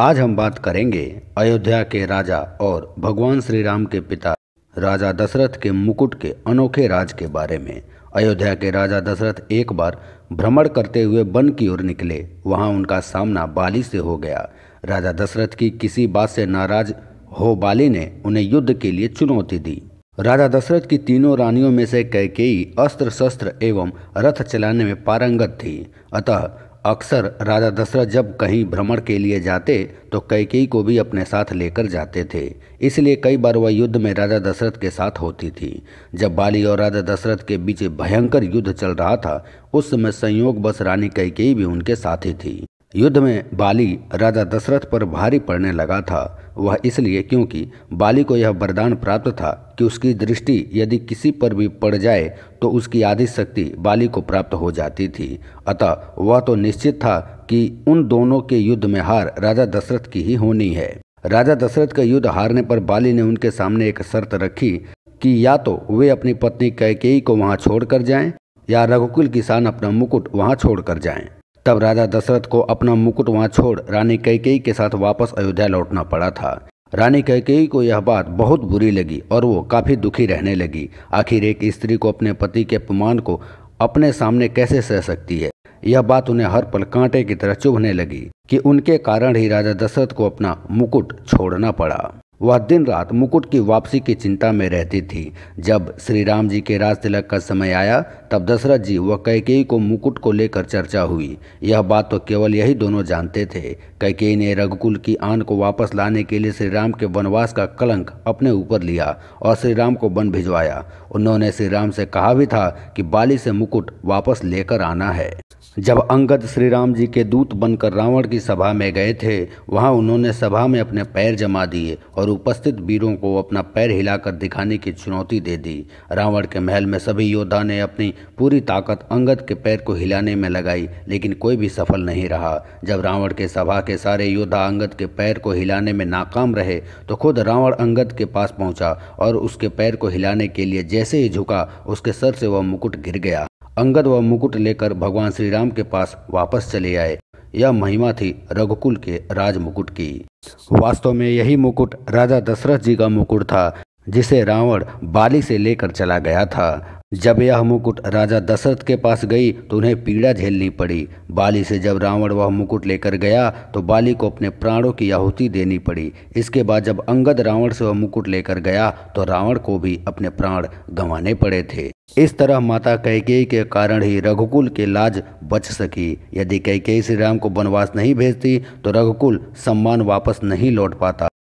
आज हम बात करेंगे अयोध्या के राजा और भगवान श्री राम के पिता राजा दशरथ के मुकुट के अनोखे राज के बारे में अयोध्या के राजा दशरथ एक बार भ्रमण करते हुए वन की ओर निकले वहां उनका सामना बाली से हो गया राजा दशरथ की किसी बात से नाराज हो बाली ने उन्हें युद्ध के लिए चुनौती दी राजा दशरथ की तीनों रानियों में से कैकेयी अस्त्र शस्त्र एवं रथ चलाने में पारंगत थी अतः अक्सर राजा दशरथ जब कहीं भ्रमण के लिए जाते तो कैकेयी को भी अपने साथ लेकर जाते थे इसलिए कई बार वह युद्ध में राजा दशरथ के साथ होती थी जब बाली और राजा दशरथ के बीच भयंकर युद्ध चल रहा था उस समय संयोग बस रानी कैकेयी भी उनके साथ ही थी युद्ध में बाली राजा दशरथ पर भारी पड़ने लगा था वह इसलिए क्योंकि बाली को यह वरदान प्राप्त था कि उसकी दृष्टि यदि किसी पर भी पड़ जाए तो उसकी आधी शक्ति बाली को प्राप्त हो जाती थी अतः वह तो निश्चित था कि उन दोनों के युद्ध में हार राजा दशरथ की ही होनी है राजा दशरथ का युद्ध हारने पर बाली ने उनके सामने एक शर्त रखी कि या तो वे अपनी पत्नी कैकेयी को वहाँ छोड़कर जाएं या रघुकुल किसान अपना मुकुट वहाँ छोड़कर जाएं तब राजा दशरथ को अपना मुकुट वहाँ छोड़ रानी कैकेयी के साथ वापस अयोध्या लौटना पड़ा था रानी कैकेयी को यह बात बहुत बुरी लगी और वो काफ़ी दुखी रहने लगी आखिर एक स्त्री को अपने पति के अपमान को अपने सामने कैसे सह सकती है यह बात उन्हें हर पल कांटे की तरह चुभने लगी कि उनके कारण ही राजा दशरथ को अपना मुकुट छोड़ना पड़ा वह दिन रात मुकुट की वापसी की चिंता में रहती थी जब श्री राम जी के राज तिलक का समय आया तब दशरथ जी व कैकेयी को मुकुट को लेकर चर्चा हुई यह बात तो केवल यही दोनों जानते थे कैकेयी ने रघुकुल की आन को वापस लाने के लिए श्री राम के वनवास का कलंक अपने ऊपर लिया और श्री राम को वन भिजवाया उन्होंने श्री राम से कहा भी था कि बाली से मुकुट वापस लेकर आना है जब अंगद श्री राम जी के दूत बनकर रावण की सभा में गए थे वहां उन्होंने सभा में अपने पैर जमा दिए और उपस्थित वीरों को अपना पैर हिलाकर दिखाने की चुनौती दे दी रावण के महल में सभी योद्धा ने अपनी पूरी ताकत अंगद के पैर को हिलाने में लगाई लेकिन कोई भी सफल नहीं रहा जब रावण के सभा के सारे योद्धा अंगद के पैर को हिलाने में नाकाम रहे तो खुद रावण अंगद के पास पहुंचा और उसके पैर को हिलाने के लिए जैसे ही झुका उसके सर से वह मुकुट गिर गया अंगद व मुकुट लेकर भगवान श्री राम के पास वापस चले आए यह महिमा थी रघुकुल के राज मुकुट की वास्तव में यही मुकुट राजा दशरथ जी का मुकुट था जिसे रावण बाली से लेकर चला गया था जब यह मुकुट राजा दशरथ के पास गई तो उन्हें पीड़ा झेलनी पड़ी बाली से जब रावण वह मुकुट लेकर गया तो बाली को अपने प्राणों की आहुति देनी पड़ी इसके बाद जब अंगद रावण से वह मुकुट लेकर गया तो रावण को भी अपने प्राण गंवाने पड़े थे इस तरह माता कैकेयी के कारण ही रघुकुल के लाज बच सकी यदि कैकेयी श्री राम को वनवास नहीं भेजती तो रघुकुल सम्मान वापस नहीं लौट पाता